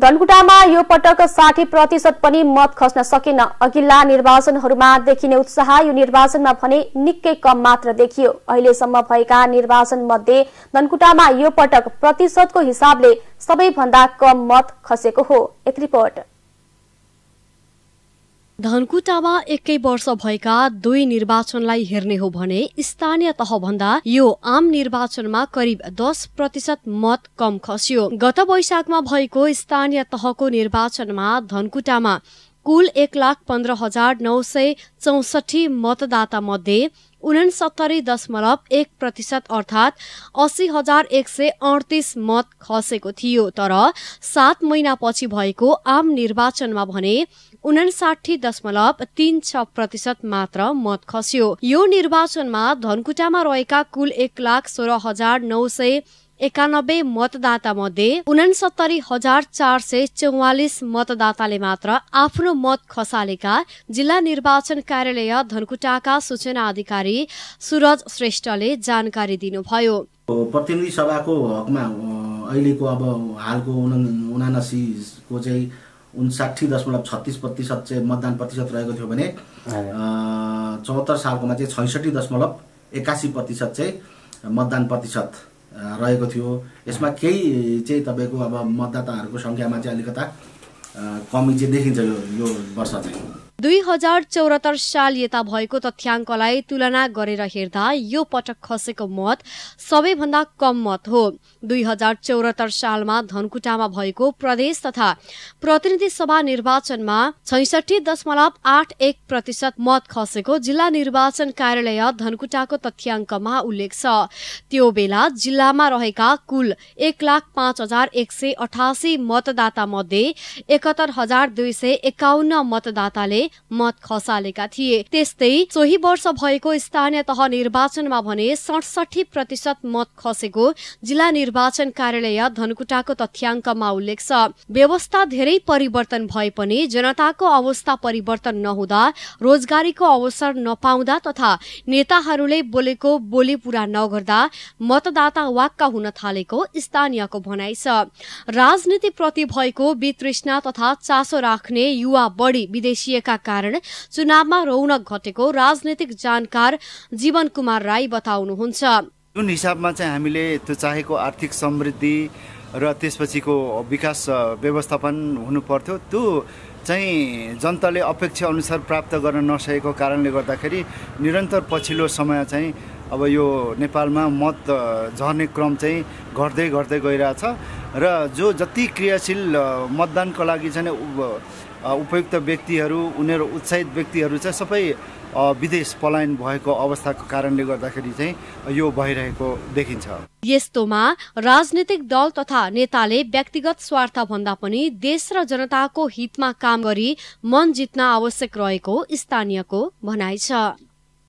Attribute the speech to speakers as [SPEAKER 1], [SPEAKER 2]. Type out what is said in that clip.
[SPEAKER 1] धनकुटामा यो पटक साठी प्रतिशत पनि मत खस्न सकेन अघिल्ला निर्वाचनहरूमा देखिने उत्साह यो निर्वाचनमा भने निकै कम मात्र देखियो अहिलेसम्म भएका निर्वाचन मध्ये धनकुटामा यो पटक प्रतिशतको हिसाबले सबैभन्दा कम मत खसेको हो एक रिपोर्ट धनकुटामा एकै वर्ष भएका दुई निर्वाचनलाई हेर्ने हो भने स्थानीय तहभन्दा यो आम निर्वाचनमा करिब दस प्रतिशत मत कम खस्यो गत वैशाखमा भएको स्थानीय तहको निर्वाचनमा धनकुटामा कुल एक लाख पन्ध्र हजार नौ सय चौसठी मतदाता मध्ये उनसत्तरी दशमलव एक प्रतिशत अर्थात् अस्सी हजार एक सय अडतिस मत खसेको थियो तर सात महिनापछि भएको आम निर्वाचनमा भने उनासाठी दशमलव तीन छ प्रतिशत मात्र मत खस्यो यो निर्वाचनमा धनकुटामा रहेका कुल एक लाख सोह्र हजार नौ सय एकानब्बे मतदाता मध्ये उनासत्तरी हजार चार सय चौवालिस मतदाताले मात्र आफ्नो मत खसालेका जिल्ला निर्वाचन कार्यालय धनकुटाका सूचना अधिकारी सुरज श्रेष्ठले जानकारी दिनुभयो
[SPEAKER 2] प्रतिनिधि सभाको हकमा अहिलेको अब हालको उनासीको चाहिँ उन्साठी दशमलव छत्तिस प्रतिशत चाहिँ मतदान प्रतिशत रहेको थियो भने चौहत्तर सालकोमा चाहिँ छैसठी दशमलव एकासी प्रतिशत चाहिँ मतदान प्रतिशत रहेको थियो यसमा केही चाहिँ तपाईँको अब मतदाताहरूको सङ्ख्यामा चाहिँ अलिकता कमी चाहिँ देखिन्छ यो यो वर्ष चाहिँ
[SPEAKER 1] दुई हजार चौरात्तर साल यता भएको तथ्याङ्कलाई तुलना गरेर हेर्दा यो पटक खसेको मत सबैभन्दा कम मत हो दुई हजार चौरात्तर सालमा धनकुटामा भएको प्रदेश तथा प्रतिनिधि सभा निर्वाचनमा छैसठी दशमलव आठ एक प्रतिशत मत खसेको जिल्ला निर्वाचन कार्यालय धनकुटाको तथ्याङ्कमा उल्लेख छ त्यो बेला जिल्लामा रहेका कुल एक लाख पाँच हजार एक सय अठासी मतदाता मध्ये एकहत्तर हजार दुई सय एकाउन्न मतदाताले मत खसालेका थिए त्यस्तै सोही वर्ष भएको स्थानीय तह निर्वाचनमा भने सडसठी प्रतिशत मत खसेको जिल्ला निर्वाचन कार्यालय धनकुटाको तथ्याङ्कमा उल्लेख छ व्यवस्था धेरै परिवर्तन भए पनि जनताको अवस्था परिवर्तन नहुँदा रोजगारीको अवसर नपाउँदा तथा नेताहरूले बोलेको बोली पूरा नगर्दा मतदाता वाक्क हुन थालेको स्थानीयको भनाइ छ राजनीतिप्रति भएको वितृष्णा तथा चासो राख्ने युवा बढी विदेशीका कारण चुनावमा रौनक घटेको राजनैतिक जानकार जीवन कुमार राई बताउनुहुन्छ
[SPEAKER 3] जुन हिसाबमा चाहिँ हामीले त्यो चाहेको आर्थिक समृद्धि र त्यसपछिको विकास व्यवस्थापन हुनु पर्थ्यो त्यो चाहिँ जनताले अपेक्षा अनुसार प्राप्त गर्न नसकेको कारणले गर्दाखेरि निरन्तर पछिल्लो समय चाहिँ अब यो नेपालमा मत झर्ने क्रम चाहिँ घट्दै घट्दै गइरहेछ र जो जति क्रियाशील मतदानको लागि चाहिँ उपयुक्त व्यक्तिहरू उनीहरू उत्साहित व्यक्तिहरू चाहिँ सबै विदेश पलायन भएको अवस्थाको कारणले गर्दाखेरि चाहिँ यो भइरहेको देखिन्छ
[SPEAKER 1] यस्तोमा राजनीतिक दल तथा नेताले व्यक्तिगत स्वार्थ भन्दा पनि देश र जनताको हितमा काम गरी मन जित्न आवश्यक रहेको स्थानीयको भनाइ छ